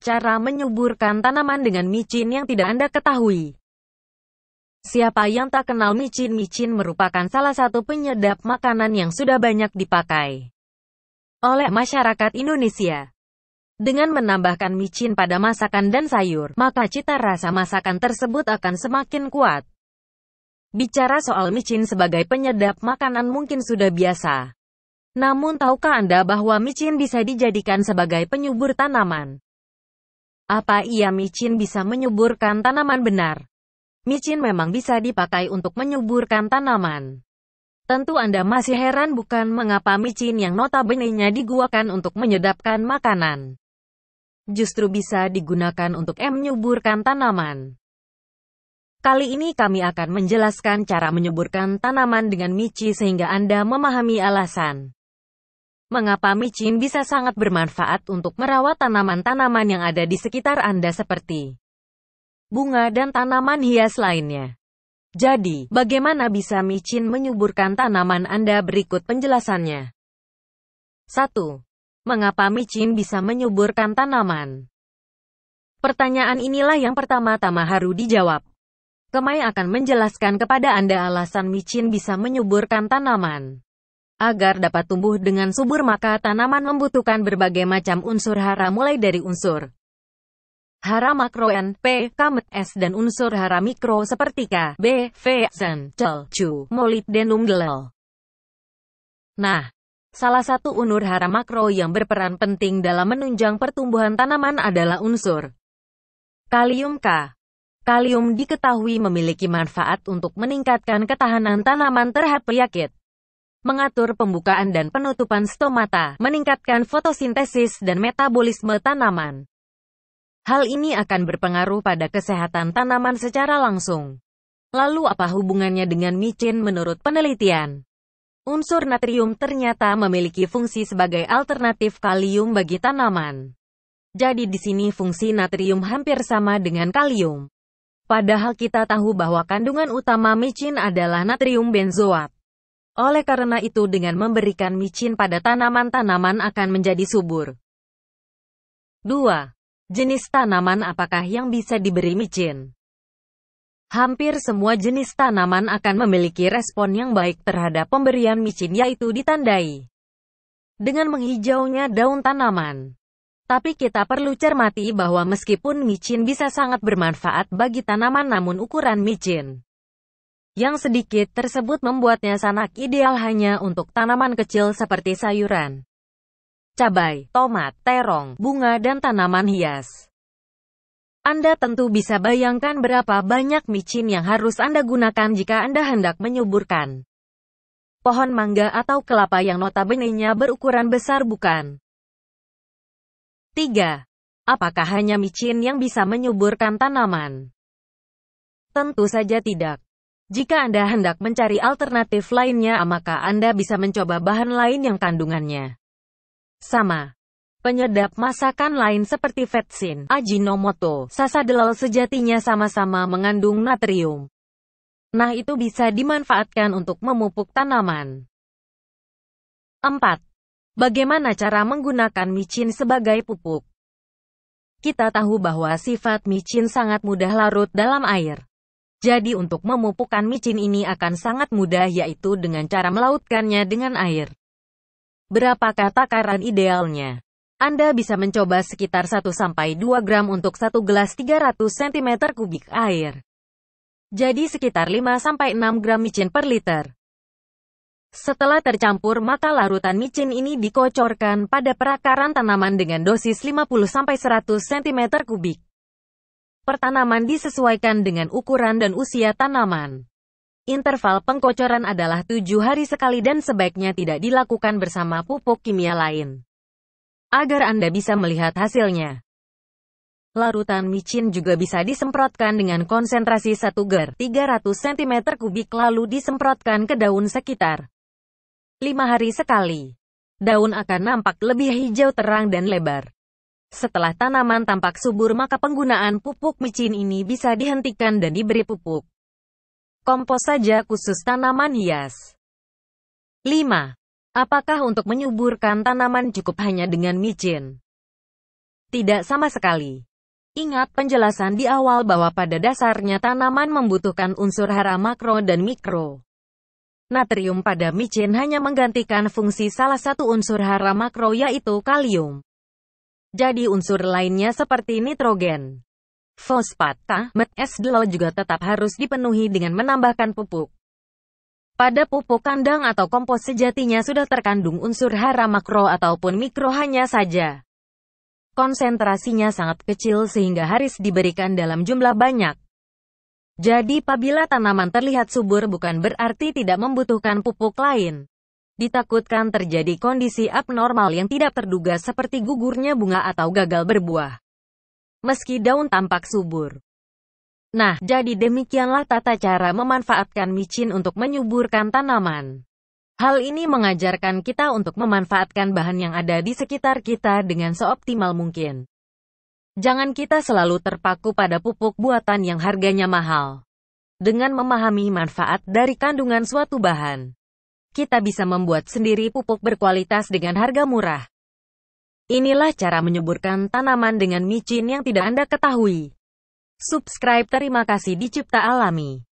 Cara menyuburkan tanaman dengan micin yang tidak Anda ketahui. Siapa yang tak kenal micin? Micin merupakan salah satu penyedap makanan yang sudah banyak dipakai oleh masyarakat Indonesia. Dengan menambahkan micin pada masakan dan sayur, maka cita rasa masakan tersebut akan semakin kuat. Bicara soal micin sebagai penyedap makanan mungkin sudah biasa. Namun tahukah Anda bahwa micin bisa dijadikan sebagai penyubur tanaman? Apa ia micin bisa menyuburkan tanaman benar? Micin memang bisa dipakai untuk menyuburkan tanaman. Tentu Anda masih heran bukan mengapa micin yang notabene-nya diguakan untuk menyedapkan makanan. Justru bisa digunakan untuk menyuburkan tanaman. Kali ini kami akan menjelaskan cara menyuburkan tanaman dengan micin sehingga Anda memahami alasan. Mengapa micin bisa sangat bermanfaat untuk merawat tanaman-tanaman yang ada di sekitar Anda seperti bunga dan tanaman hias lainnya. Jadi, bagaimana bisa micin menyuburkan tanaman Anda berikut penjelasannya. 1. Mengapa micin bisa menyuburkan tanaman? Pertanyaan inilah yang pertama-tama harus dijawab. Kemai akan menjelaskan kepada Anda alasan micin bisa menyuburkan tanaman. Agar dapat tumbuh dengan subur maka tanaman membutuhkan berbagai macam unsur hara mulai dari unsur hara makro N, K, M, S dan unsur hara mikro seperti K, B, V, Zen, Cel, Cu, Molit dan Umgelel. Nah, salah satu unsur hara makro yang berperan penting dalam menunjang pertumbuhan tanaman adalah unsur kalium K. Kalium diketahui memiliki manfaat untuk meningkatkan ketahanan tanaman terhadap penyakit mengatur pembukaan dan penutupan stomata, meningkatkan fotosintesis dan metabolisme tanaman. Hal ini akan berpengaruh pada kesehatan tanaman secara langsung. Lalu apa hubungannya dengan micin menurut penelitian? Unsur natrium ternyata memiliki fungsi sebagai alternatif kalium bagi tanaman. Jadi di sini fungsi natrium hampir sama dengan kalium. Padahal kita tahu bahwa kandungan utama micin adalah natrium benzoat. Oleh karena itu dengan memberikan micin pada tanaman-tanaman akan menjadi subur. 2. Jenis tanaman apakah yang bisa diberi micin? Hampir semua jenis tanaman akan memiliki respon yang baik terhadap pemberian micin yaitu ditandai dengan menghijaunya daun tanaman. Tapi kita perlu cermati bahwa meskipun micin bisa sangat bermanfaat bagi tanaman namun ukuran micin yang sedikit tersebut membuatnya sanak ideal hanya untuk tanaman kecil seperti sayuran, cabai, tomat, terong, bunga dan tanaman hias. Anda tentu bisa bayangkan berapa banyak micin yang harus Anda gunakan jika Anda hendak menyuburkan pohon mangga atau kelapa yang notabene-nya berukuran besar bukan? 3. Apakah hanya micin yang bisa menyuburkan tanaman? Tentu saja tidak. Jika Anda hendak mencari alternatif lainnya maka Anda bisa mencoba bahan lain yang kandungannya sama. Penyedap masakan lain seperti vetsin, ajinomoto, sasadelal sejatinya sama-sama mengandung natrium. Nah itu bisa dimanfaatkan untuk memupuk tanaman. 4. Bagaimana cara menggunakan micin sebagai pupuk? Kita tahu bahwa sifat micin sangat mudah larut dalam air. Jadi untuk memupukan micin ini akan sangat mudah yaitu dengan cara melautkannya dengan air. Berapakah takaran idealnya? Anda bisa mencoba sekitar 1-2 gram untuk 1 gelas 300 cm kubik air. Jadi sekitar 5-6 gram micin per liter. Setelah tercampur maka larutan micin ini dikocorkan pada perakaran tanaman dengan dosis 50-100 cm kubik. Pertanaman disesuaikan dengan ukuran dan usia tanaman. Interval pengkocoran adalah tujuh hari sekali dan sebaiknya tidak dilakukan bersama pupuk kimia lain. Agar Anda bisa melihat hasilnya. Larutan micin juga bisa disemprotkan dengan konsentrasi 1 ger 300 cm kubik lalu disemprotkan ke daun sekitar 5 hari sekali. Daun akan nampak lebih hijau terang dan lebar. Setelah tanaman tampak subur maka penggunaan pupuk micin ini bisa dihentikan dan diberi pupuk. Kompos saja khusus tanaman hias. 5. Apakah untuk menyuburkan tanaman cukup hanya dengan micin? Tidak sama sekali. Ingat penjelasan di awal bahwa pada dasarnya tanaman membutuhkan unsur hara makro dan mikro. Natrium pada micin hanya menggantikan fungsi salah satu unsur hara makro yaitu kalium. Jadi unsur lainnya seperti nitrogen, fosfat, tamet, SDL juga tetap harus dipenuhi dengan menambahkan pupuk. Pada pupuk kandang atau kompos sejatinya sudah terkandung unsur hara makro ataupun mikro hanya saja. Konsentrasinya sangat kecil sehingga harus diberikan dalam jumlah banyak. Jadi, apabila tanaman terlihat subur bukan berarti tidak membutuhkan pupuk lain. Ditakutkan terjadi kondisi abnormal yang tidak terduga seperti gugurnya bunga atau gagal berbuah. Meski daun tampak subur. Nah, jadi demikianlah tata cara memanfaatkan micin untuk menyuburkan tanaman. Hal ini mengajarkan kita untuk memanfaatkan bahan yang ada di sekitar kita dengan seoptimal mungkin. Jangan kita selalu terpaku pada pupuk buatan yang harganya mahal dengan memahami manfaat dari kandungan suatu bahan kita bisa membuat sendiri pupuk berkualitas dengan harga murah. Inilah cara menyuburkan tanaman dengan micin yang tidak Anda ketahui. Subscribe terima kasih dicipta Alami.